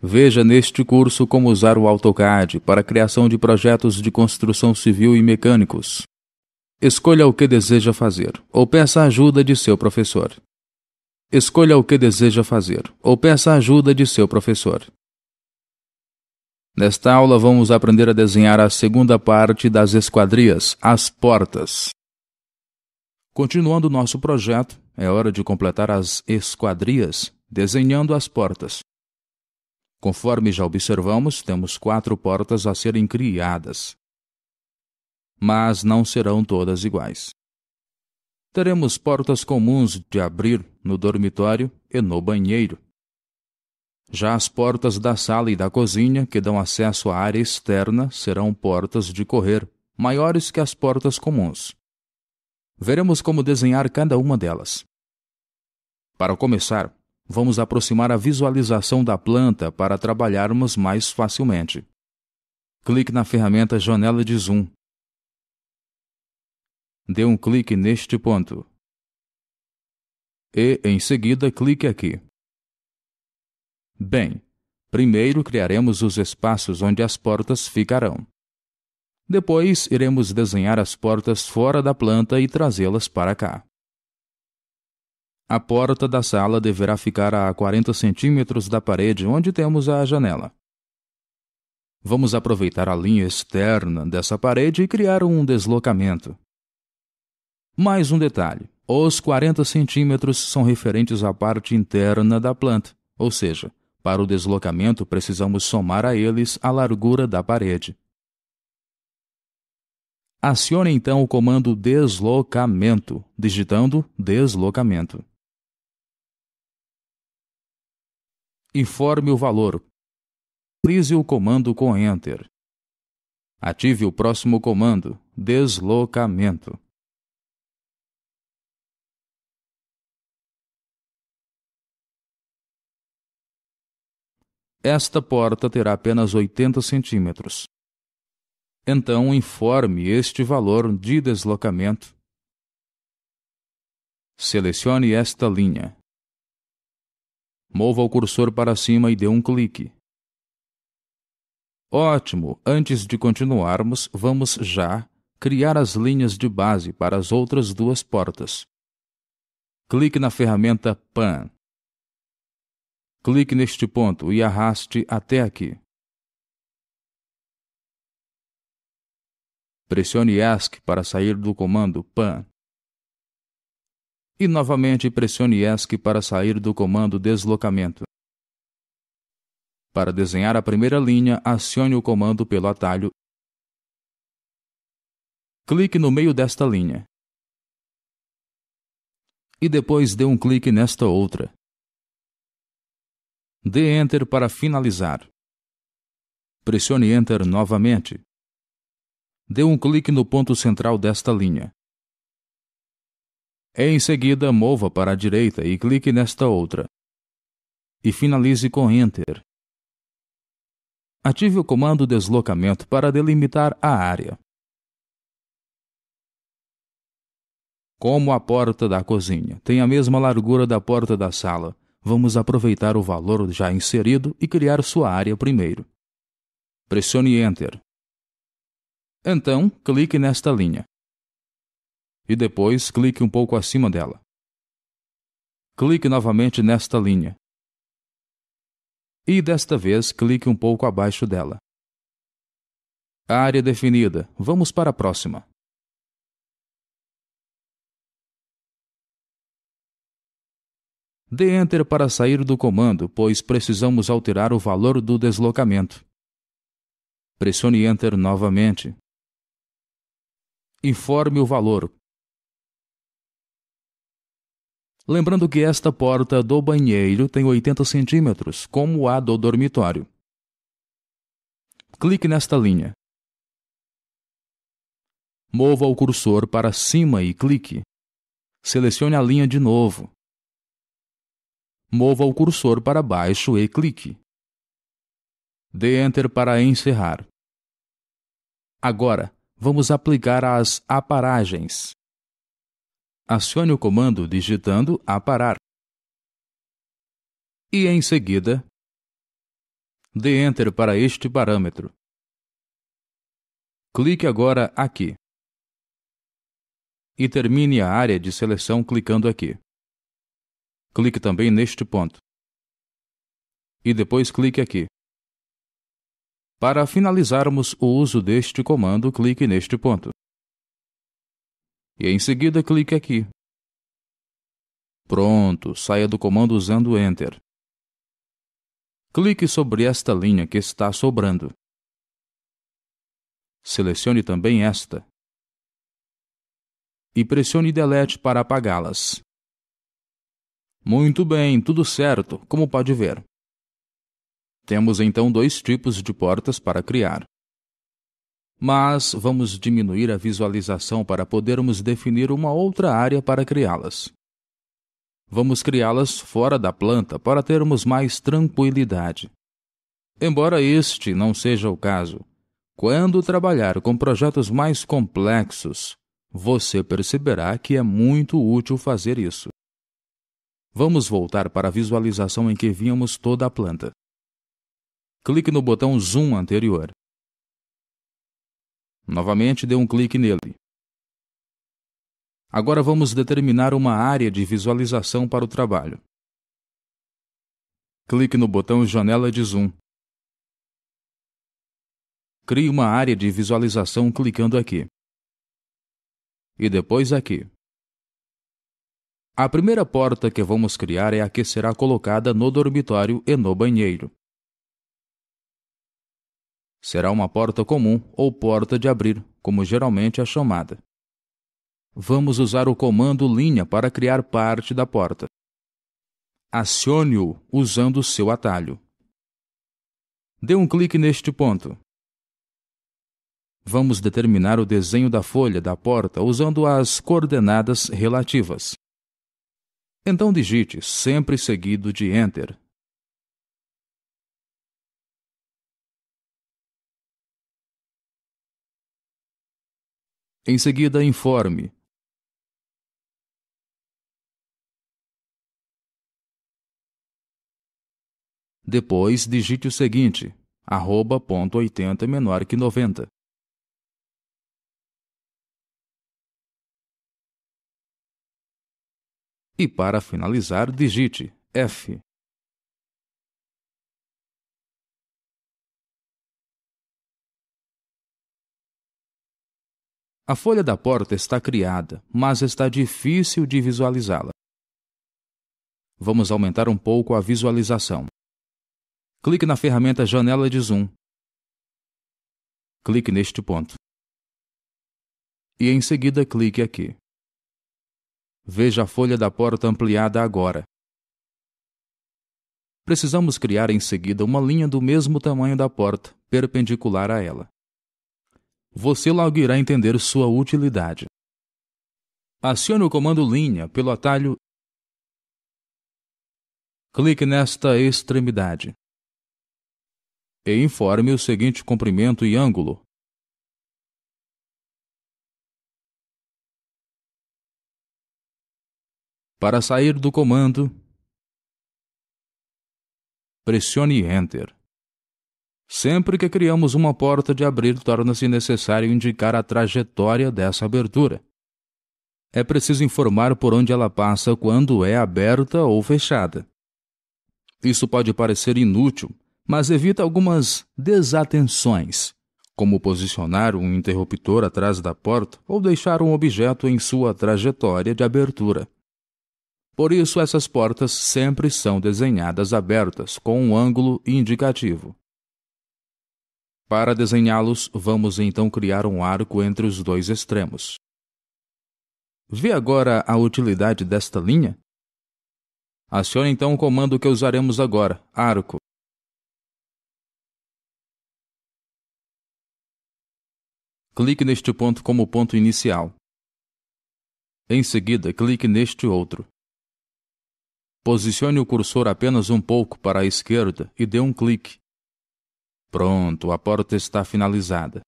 Veja neste curso como usar o AutoCAD para a criação de projetos de construção civil e mecânicos. Escolha o que deseja fazer, ou peça ajuda de seu professor. Escolha o que deseja fazer, ou peça ajuda de seu professor. Nesta aula, vamos aprender a desenhar a segunda parte das esquadrias, as portas. Continuando nosso projeto, é hora de completar as esquadrias, desenhando as portas. Conforme já observamos, temos quatro portas a serem criadas. Mas não serão todas iguais. Teremos portas comuns de abrir no dormitório e no banheiro. Já as portas da sala e da cozinha, que dão acesso à área externa, serão portas de correr, maiores que as portas comuns. Veremos como desenhar cada uma delas. Para começar, vamos aproximar a visualização da planta para trabalharmos mais facilmente. Clique na ferramenta Janela de Zoom. Dê um clique neste ponto. E, em seguida, clique aqui. Bem, primeiro criaremos os espaços onde as portas ficarão. Depois, iremos desenhar as portas fora da planta e trazê-las para cá. A porta da sala deverá ficar a 40 centímetros da parede onde temos a janela. Vamos aproveitar a linha externa dessa parede e criar um deslocamento. Mais um detalhe: os 40 centímetros são referentes à parte interna da planta, ou seja, para o deslocamento precisamos somar a eles a largura da parede. Acione então o comando deslocamento, digitando deslocamento. Informe o valor. Prise o comando com Enter. Ative o próximo comando, deslocamento. Esta porta terá apenas 80 centímetros. Então informe este valor de deslocamento. Selecione esta linha. Mova o cursor para cima e dê um clique. Ótimo! Antes de continuarmos, vamos já criar as linhas de base para as outras duas portas. Clique na ferramenta Pan. Clique neste ponto e arraste até aqui. Pressione ESC para sair do comando PAN e novamente pressione ESC para sair do comando deslocamento. Para desenhar a primeira linha, acione o comando pelo atalho. Clique no meio desta linha. E depois dê um clique nesta outra. Dê Enter para finalizar. Pressione Enter novamente. Dê um clique no ponto central desta linha. Em seguida, mova para a direita e clique nesta outra. E finalize com Enter. Ative o comando Deslocamento para delimitar a área. Como a porta da cozinha tem a mesma largura da porta da sala, vamos aproveitar o valor já inserido e criar sua área primeiro. Pressione Enter. Então, clique nesta linha e depois clique um pouco acima dela. Clique novamente nesta linha. E desta vez clique um pouco abaixo dela. Área definida. Vamos para a próxima. Dê Enter para sair do comando, pois precisamos alterar o valor do deslocamento. Pressione Enter novamente. Informe o valor Lembrando que esta porta do banheiro tem 80 centímetros, como a do dormitório. Clique nesta linha. Mova o cursor para cima e clique. Selecione a linha de novo. Mova o cursor para baixo e clique. Dê Enter para encerrar. Agora, vamos aplicar as aparagens. Acione o comando digitando aparar. E em seguida, dê Enter para este parâmetro. Clique agora aqui. E termine a área de seleção clicando aqui. Clique também neste ponto. E depois clique aqui. Para finalizarmos o uso deste comando, clique neste ponto e em seguida clique aqui. Pronto, saia do comando usando Enter. Clique sobre esta linha que está sobrando. Selecione também esta. E pressione Delete para apagá-las. Muito bem, tudo certo, como pode ver. Temos então dois tipos de portas para criar mas vamos diminuir a visualização para podermos definir uma outra área para criá-las. Vamos criá-las fora da planta para termos mais tranquilidade. Embora este não seja o caso, quando trabalhar com projetos mais complexos, você perceberá que é muito útil fazer isso. Vamos voltar para a visualização em que víamos toda a planta. Clique no botão Zoom anterior Novamente dê um clique nele. Agora vamos determinar uma área de visualização para o trabalho. Clique no botão Janela de Zoom. Crie uma área de visualização clicando aqui. E depois aqui. A primeira porta que vamos criar é a que será colocada no dormitório e no banheiro. Será uma porta comum ou porta de abrir, como geralmente é chamada. Vamos usar o comando linha para criar parte da porta. Acione-o usando seu atalho. Dê um clique neste ponto. Vamos determinar o desenho da folha da porta usando as coordenadas relativas. Então digite sempre seguido de Enter Em seguida, informe Depois digite o seguinte: arroba ponto 80 menor que 90. E para finalizar, digite f A folha da porta está criada, mas está difícil de visualizá-la. Vamos aumentar um pouco a visualização. Clique na ferramenta Janela de Zoom. Clique neste ponto. E em seguida clique aqui. Veja a folha da porta ampliada agora. Precisamos criar em seguida uma linha do mesmo tamanho da porta, perpendicular a ela você logo irá entender sua utilidade. Acione o comando linha pelo atalho. Clique nesta extremidade e informe o seguinte comprimento e ângulo. Para sair do comando, pressione Enter. Sempre que criamos uma porta de abrir, torna-se necessário indicar a trajetória dessa abertura. É preciso informar por onde ela passa quando é aberta ou fechada. Isso pode parecer inútil, mas evita algumas desatenções, como posicionar um interruptor atrás da porta ou deixar um objeto em sua trajetória de abertura. Por isso, essas portas sempre são desenhadas abertas, com um ângulo indicativo. Para desenhá-los, vamos então criar um arco entre os dois extremos. Vê agora a utilidade desta linha? Acione então o comando que usaremos agora, arco. Clique neste ponto como ponto inicial. Em seguida, clique neste outro. Posicione o cursor apenas um pouco para a esquerda e dê um clique. Pronto, a porta está finalizada.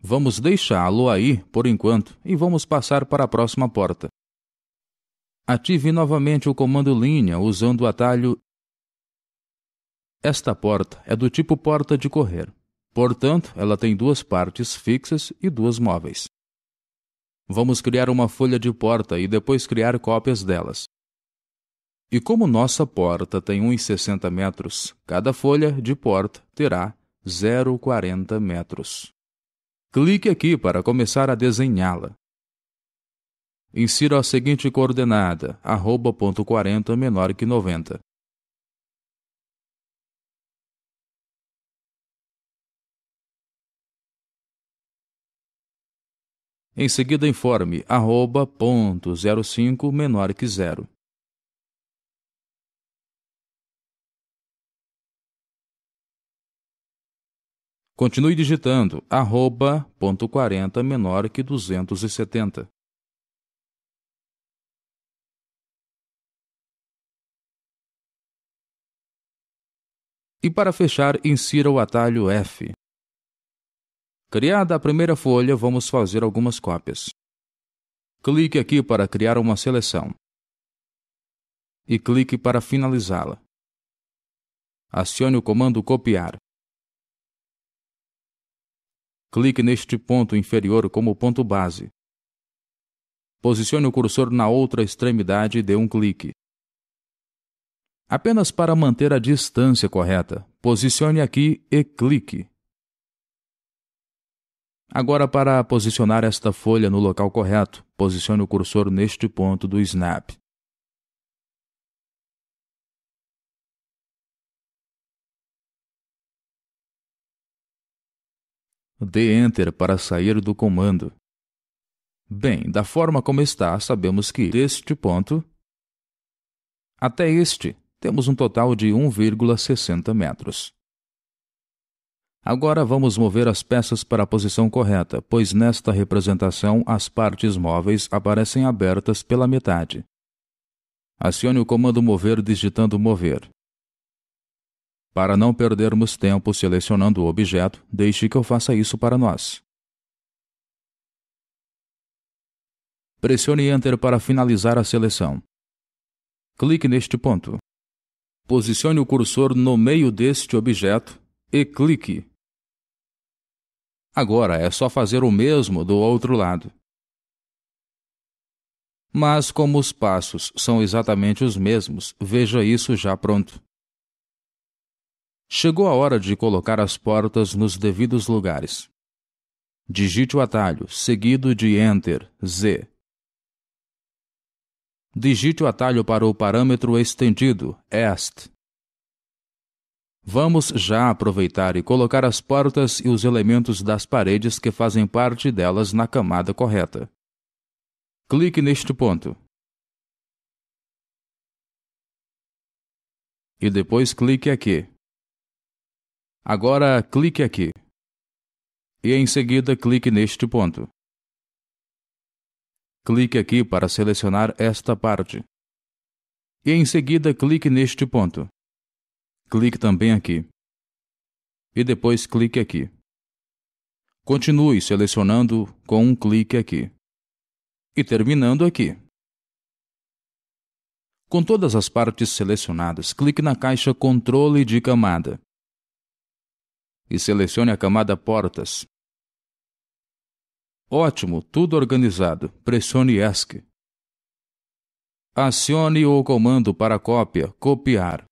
Vamos deixá-lo aí por enquanto e vamos passar para a próxima porta. Ative novamente o comando linha usando o atalho. Esta porta é do tipo porta de correr. Portanto, ela tem duas partes fixas e duas móveis. Vamos criar uma folha de porta e depois criar cópias delas. E como nossa porta tem 1,60 metros, cada folha de porta terá 0,40 metros. Clique aqui para começar a desenhá-la. Insira a seguinte coordenada, arroba ponto 40 menor que 90. Em seguida informe, arroba ponto 05 menor que zero. Continue digitando arroba ponto 40 menor que 270. E para fechar, insira o atalho F. Criada a primeira folha, vamos fazer algumas cópias. Clique aqui para criar uma seleção. E clique para finalizá-la. Acione o comando copiar. Clique neste ponto inferior como ponto base. Posicione o cursor na outra extremidade e dê um clique. Apenas para manter a distância correta, posicione aqui e clique. Agora, para posicionar esta folha no local correto, posicione o cursor neste ponto do snap. Dê Enter para sair do comando. Bem, da forma como está, sabemos que deste ponto até este temos um total de 1,60 metros. Agora vamos mover as peças para a posição correta, pois nesta representação as partes móveis aparecem abertas pela metade. Acione o comando mover digitando mover. Para não perdermos tempo selecionando o objeto, deixe que eu faça isso para nós. Pressione Enter para finalizar a seleção. Clique neste ponto. Posicione o cursor no meio deste objeto e clique. Agora é só fazer o mesmo do outro lado. Mas como os passos são exatamente os mesmos, veja isso já pronto. Chegou a hora de colocar as portas nos devidos lugares. Digite o atalho, seguido de Enter, Z. Digite o atalho para o parâmetro estendido, EST. Vamos já aproveitar e colocar as portas e os elementos das paredes que fazem parte delas na camada correta. Clique neste ponto. E depois clique aqui. Agora clique aqui. E em seguida clique neste ponto. Clique aqui para selecionar esta parte. E em seguida clique neste ponto. Clique também aqui. E depois clique aqui. Continue selecionando com um clique aqui. E terminando aqui. Com todas as partes selecionadas, clique na caixa Controle de Camada e selecione a camada Portas. Ótimo, tudo organizado. Pressione ESC. Acione o comando para cópia, copiar.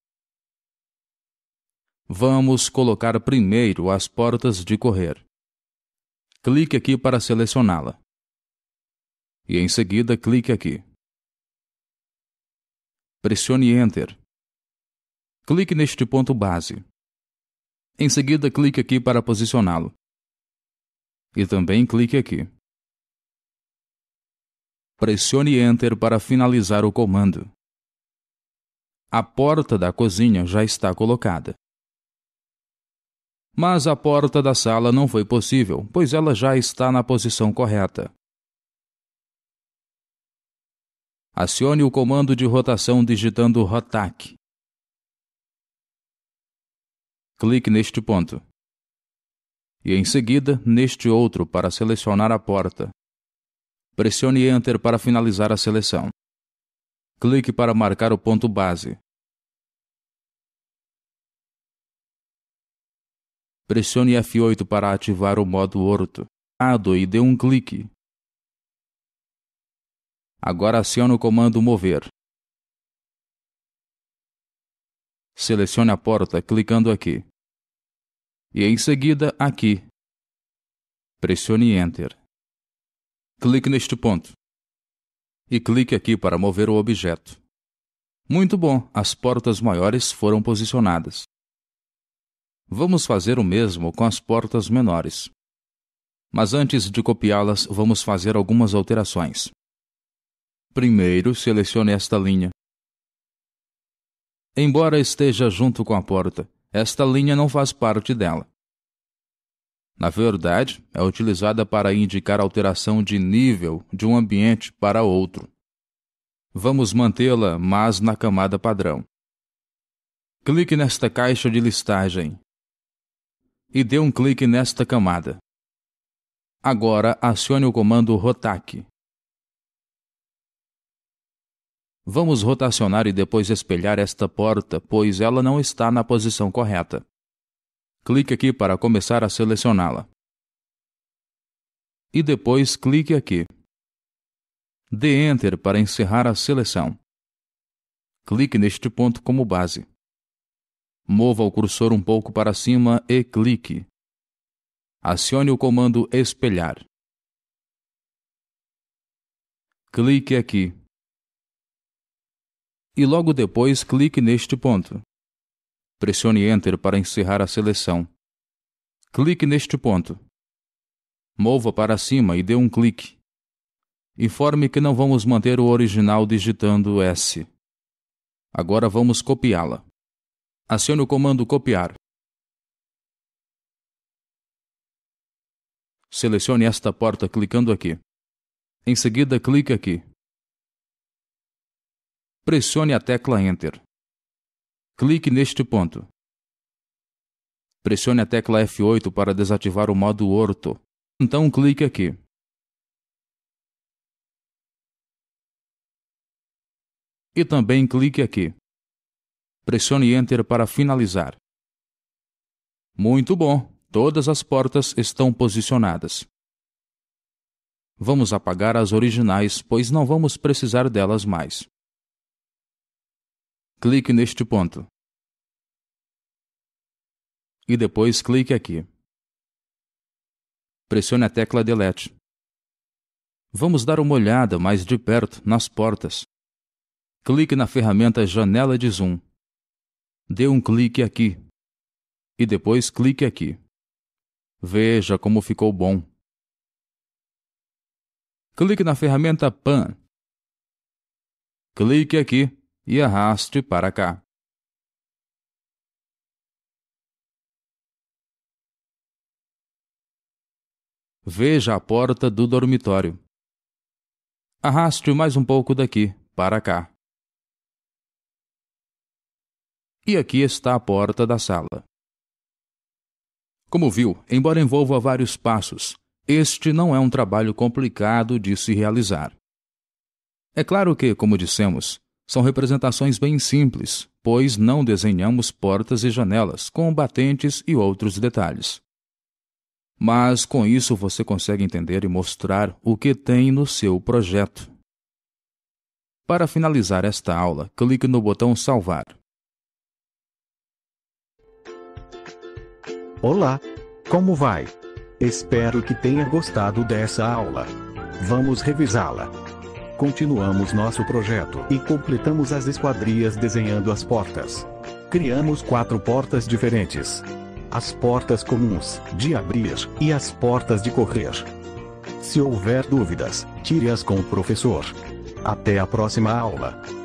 Vamos colocar primeiro as portas de correr. Clique aqui para selecioná-la. E em seguida, clique aqui. Pressione Enter. Clique neste ponto base. Em seguida, clique aqui para posicioná-lo. E também clique aqui. Pressione Enter para finalizar o comando. A porta da cozinha já está colocada. Mas a porta da sala não foi possível, pois ela já está na posição correta. Acione o comando de rotação digitando ROTAC. Clique neste ponto. E em seguida, neste outro para selecionar a porta. Pressione Enter para finalizar a seleção. Clique para marcar o ponto base. Pressione F8 para ativar o modo Orto. Ado e dê um clique. Agora acione o comando Mover. Selecione a porta clicando aqui e em seguida aqui. Pressione Enter. Clique neste ponto. E clique aqui para mover o objeto. Muito bom, as portas maiores foram posicionadas. Vamos fazer o mesmo com as portas menores. Mas antes de copiá-las, vamos fazer algumas alterações. Primeiro, selecione esta linha. Embora esteja junto com a porta, esta linha não faz parte dela. Na verdade, é utilizada para indicar alteração de nível de um ambiente para outro. Vamos mantê-la, mas na camada padrão. Clique nesta caixa de listagem e dê um clique nesta camada. Agora acione o comando ROTAC. Vamos rotacionar e depois espelhar esta porta, pois ela não está na posição correta. Clique aqui para começar a selecioná-la. E depois clique aqui. Dê Enter para encerrar a seleção. Clique neste ponto como base. Mova o cursor um pouco para cima e clique. Acione o comando Espelhar. Clique aqui e logo depois clique neste ponto. Pressione Enter para encerrar a seleção. Clique neste ponto. Mova para cima e dê um clique. Informe que não vamos manter o original digitando S. Agora vamos copiá-la. Acione o comando copiar. Selecione esta porta clicando aqui. Em seguida, clique aqui pressione a tecla Enter. Clique neste ponto. Pressione a tecla F8 para desativar o modo Orto. Então clique aqui. E também clique aqui. Pressione Enter para finalizar. Muito bom! Todas as portas estão posicionadas. Vamos apagar as originais, pois não vamos precisar delas mais clique neste ponto. E depois clique aqui. Pressione a tecla Delete. Vamos dar uma olhada mais de perto nas portas. Clique na ferramenta Janela de Zoom. Dê um clique aqui. E depois clique aqui. Veja como ficou bom. Clique na ferramenta Pan. Clique aqui e arraste para cá. Veja a porta do dormitório. arraste mais um pouco daqui, para cá. E aqui está a porta da sala. Como viu, embora envolva vários passos, este não é um trabalho complicado de se realizar. É claro que, como dissemos, são representações bem simples, pois não desenhamos portas e janelas, com batentes e outros detalhes. Mas com isso você consegue entender e mostrar o que tem no seu projeto. Para finalizar esta aula, clique no botão Salvar. Olá! Como vai? Espero que tenha gostado dessa aula. Vamos revisá-la. Continuamos nosso projeto e completamos as esquadrias desenhando as portas. Criamos quatro portas diferentes. As portas comuns, de abrir, e as portas de correr. Se houver dúvidas, tire-as com o professor. Até a próxima aula.